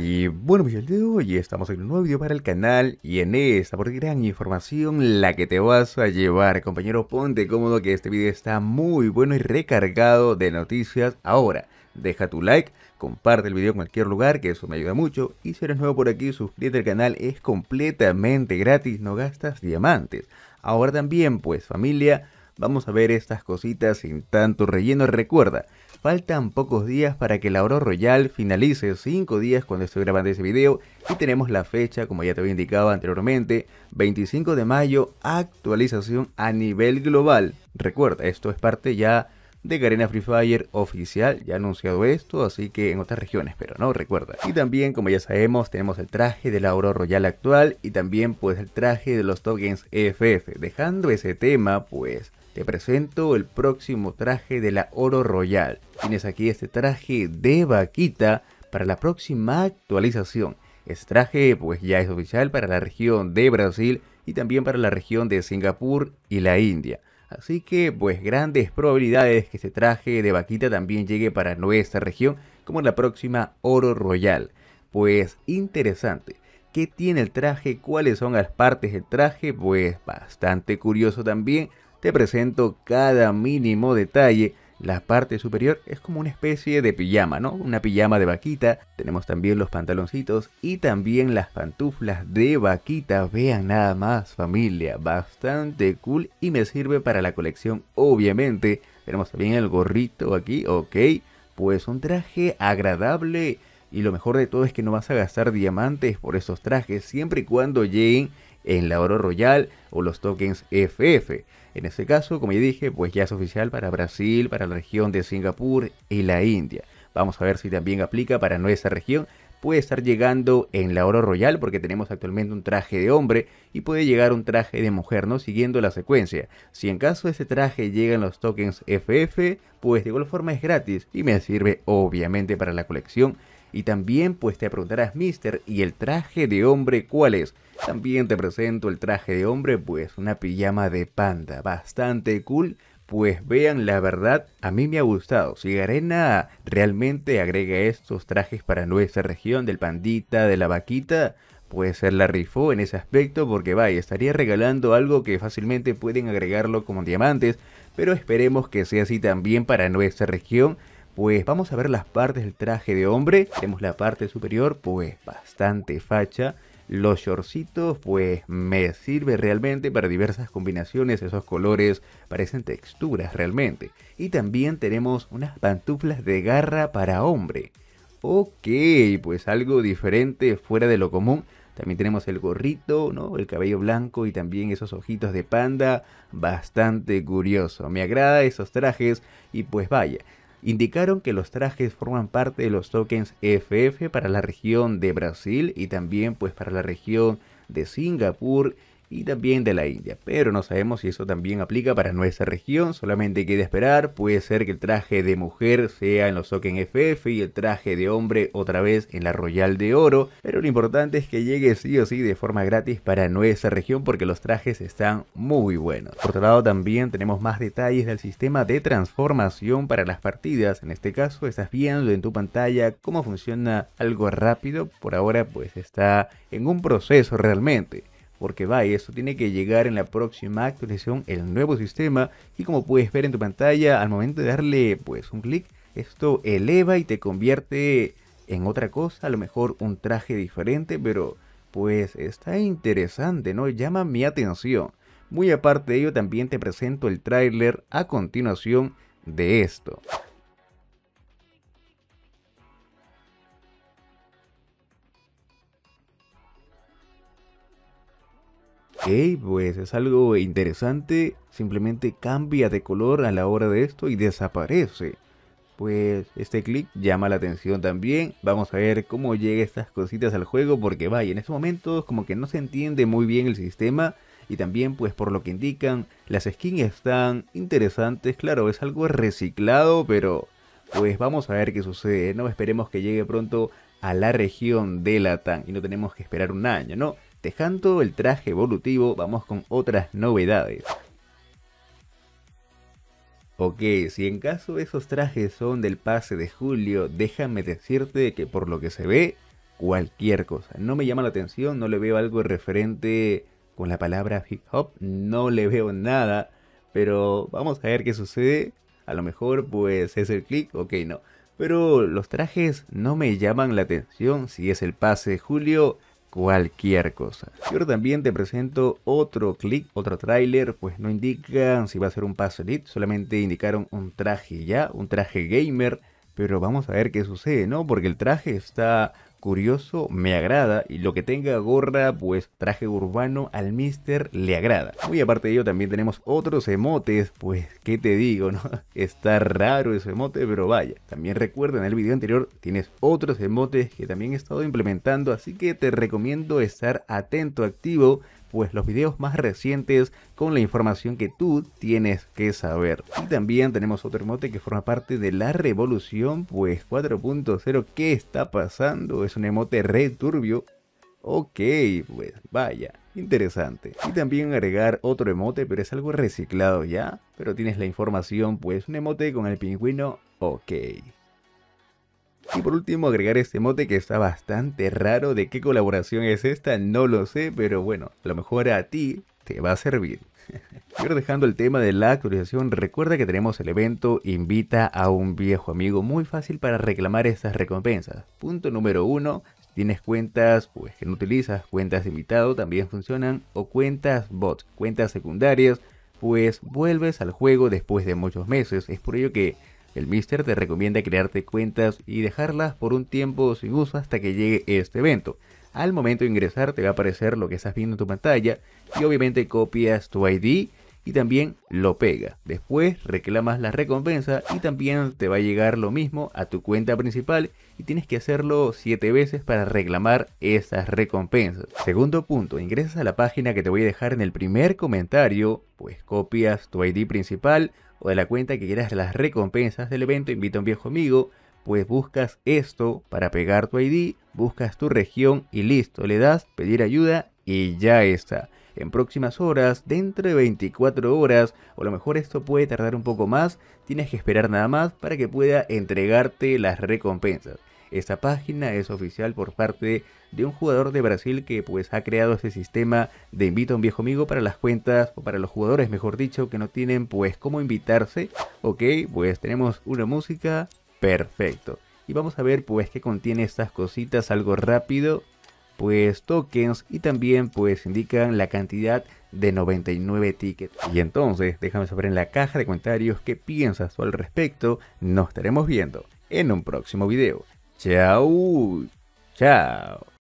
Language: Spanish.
Y bueno, pues el día de hoy estamos en un nuevo video para el canal y en esta por gran información la que te vas a llevar. Compañero, ponte cómodo que este video está muy bueno y recargado de noticias. Ahora, deja tu like, comparte el video en cualquier lugar, que eso me ayuda mucho. Y si eres nuevo por aquí, suscríbete al canal, es completamente gratis, no gastas diamantes. Ahora también, pues familia Vamos a ver estas cositas sin tanto relleno. Recuerda, faltan pocos días para que la Aurora Royal finalice, 5 días cuando estoy grabando ese video y tenemos la fecha como ya te había indicado anteriormente, 25 de mayo, actualización a nivel global. Recuerda, esto es parte ya de Garena Free Fire oficial, ya anunciado esto, así que en otras regiones, pero no, recuerda. Y también, como ya sabemos, tenemos el traje de la Auro Royal actual y también pues el traje de los tokens FF, dejando ese tema pues te presento el próximo traje de la Oro Royal. Tienes aquí este traje de vaquita para la próxima actualización. Este traje pues ya es oficial para la región de Brasil y también para la región de Singapur y la India. Así que pues grandes probabilidades que este traje de vaquita también llegue para nuestra región como la próxima Oro Royal. Pues interesante. ¿Qué tiene el traje? ¿Cuáles son las partes del traje? Pues bastante curioso también te presento cada mínimo detalle. La parte superior es como una especie de pijama, ¿no? Una pijama de vaquita. Tenemos también los pantaloncitos y también las pantuflas de vaquita. Vean nada más familia, bastante cool y me sirve para la colección obviamente. Tenemos también el gorrito aquí, ok. Pues un traje agradable y lo mejor de todo es que no vas a gastar diamantes por esos trajes siempre y cuando lleguen en la Oro Royal o los tokens FF. En ese caso, como ya dije, pues ya es oficial para Brasil, para la región de Singapur y la India. Vamos a ver si también aplica para nuestra región. Puede estar llegando en la Oro Royal porque tenemos actualmente un traje de hombre y puede llegar un traje de mujer, ¿no? Siguiendo la secuencia. Si en caso de ese traje llegan los tokens FF, pues de igual forma es gratis y me sirve obviamente para la colección y también pues te preguntarás, mister, ¿y el traje de hombre cuál es? También te presento el traje de hombre, pues una pijama de panda, bastante cool. Pues vean, la verdad, a mí me ha gustado. si Garena realmente agrega estos trajes para nuestra región del pandita, de la vaquita, puede ser la rifó en ese aspecto porque vaya, estaría regalando algo que fácilmente pueden agregarlo como diamantes, pero esperemos que sea así también para nuestra región pues vamos a ver las partes del traje de hombre. Tenemos la parte superior, pues bastante facha. Los shortcitos, pues me sirve realmente para diversas combinaciones. Esos colores parecen texturas realmente. Y también tenemos unas pantuflas de garra para hombre. Ok, pues algo diferente, fuera de lo común. También tenemos el gorrito, ¿no? El cabello blanco y también esos ojitos de panda. Bastante curioso. Me agrada esos trajes y pues vaya indicaron que los trajes forman parte de los tokens FF para la región de Brasil y también pues para la región de Singapur y también de la India, pero no sabemos si eso también aplica para nuestra región, solamente queda esperar, puede ser que el traje de mujer sea en los Oken FF y el traje de hombre otra vez en la Royal de Oro, pero lo importante es que llegue sí o sí de forma gratis para nuestra región porque los trajes están muy buenos. Por otro lado también tenemos más detalles del sistema de transformación para las partidas, en este caso estás viendo en tu pantalla cómo funciona algo rápido, por ahora pues está en un proceso realmente porque vaya, esto tiene que llegar en la próxima actualización, el nuevo sistema, y como puedes ver en tu pantalla, al momento de darle pues un clic, esto eleva y te convierte en otra cosa, a lo mejor un traje diferente, pero pues está interesante, ¿no? Llama mi atención. Muy aparte de ello, también te presento el tráiler a continuación de esto. Ok, pues es algo interesante, simplemente cambia de color a la hora de esto y desaparece. Pues este clic llama la atención también. Vamos a ver cómo llegan estas cositas al juego porque vaya, en estos momentos como que no se entiende muy bien el sistema y también pues por lo que indican las skins están interesantes. Claro, es algo reciclado, pero pues vamos a ver qué sucede, ¿no? Esperemos que llegue pronto a la región de Latam y no tenemos que esperar un año, ¿no? Dejando el traje evolutivo, vamos con otras novedades. Ok, si en caso esos trajes son del pase de julio, déjame decirte que por lo que se ve, cualquier cosa. No me llama la atención, no le veo algo referente con la palabra hip hop, no le veo nada, pero vamos a ver qué sucede. A lo mejor pues es el click, ok no. Pero los trajes no me llaman la atención, si es el pase de julio, cualquier cosa. Y también te presento otro clip, otro tráiler, pues no indican si va a ser un pase elite, solamente indicaron un traje ya, un traje gamer pero vamos a ver qué sucede, ¿no? Porque el traje está curioso, me agrada y lo que tenga gorra, pues traje urbano al mister le agrada. Muy aparte de ello también tenemos otros emotes, pues qué te digo, ¿no? Está raro ese emote, pero vaya. También recuerda en el video anterior tienes otros emotes que también he estado implementando, así que te recomiendo estar atento, activo pues los videos más recientes con la información que tú tienes que saber. Y también tenemos otro emote que forma parte de la revolución pues 4.0. ¿Qué está pasando? Es un emote re turbio. Ok, pues vaya, interesante. Y también agregar otro emote, pero es algo reciclado ya. Pero tienes la información, pues un emote con el pingüino, ok. Y por último agregar este mote que está bastante raro, de qué colaboración es esta no lo sé, pero bueno, a lo mejor a ti te va a servir. Pero dejando el tema de la actualización, recuerda que tenemos el evento Invita a un viejo amigo muy fácil para reclamar estas recompensas. Punto número uno, tienes cuentas pues que no utilizas, cuentas de invitado también funcionan o cuentas bots, cuentas secundarias, pues vuelves al juego después de muchos meses. Es por ello que el Mister te recomienda crearte cuentas y dejarlas por un tiempo sin uso hasta que llegue este evento. Al momento de ingresar te va a aparecer lo que estás viendo en tu pantalla y obviamente copias tu ID y también lo pega. Después reclamas la recompensa y también te va a llegar lo mismo a tu cuenta principal y tienes que hacerlo 7 veces para reclamar esas recompensas. Segundo punto, ingresas a la página que te voy a dejar en el primer comentario, pues copias tu ID principal o de la cuenta que quieras las recompensas del evento Invita a un viejo amigo, pues buscas esto para pegar tu ID, buscas tu región y listo, le das pedir ayuda y ya está. En próximas horas, dentro de 24 horas, o a lo mejor esto puede tardar un poco más, tienes que esperar nada más para que pueda entregarte las recompensas. Esta página es oficial por parte de un jugador de Brasil que pues ha creado este sistema de invita a un viejo amigo para las cuentas o para los jugadores, mejor dicho, que no tienen pues cómo invitarse. Ok, pues tenemos una música, perfecto. Y vamos a ver pues qué contiene estas cositas, algo rápido pues tokens y también pues indican la cantidad de 99 tickets. Y entonces déjame saber en la caja de comentarios qué piensas tú al respecto. Nos estaremos viendo en un próximo video. Tchau, tchau.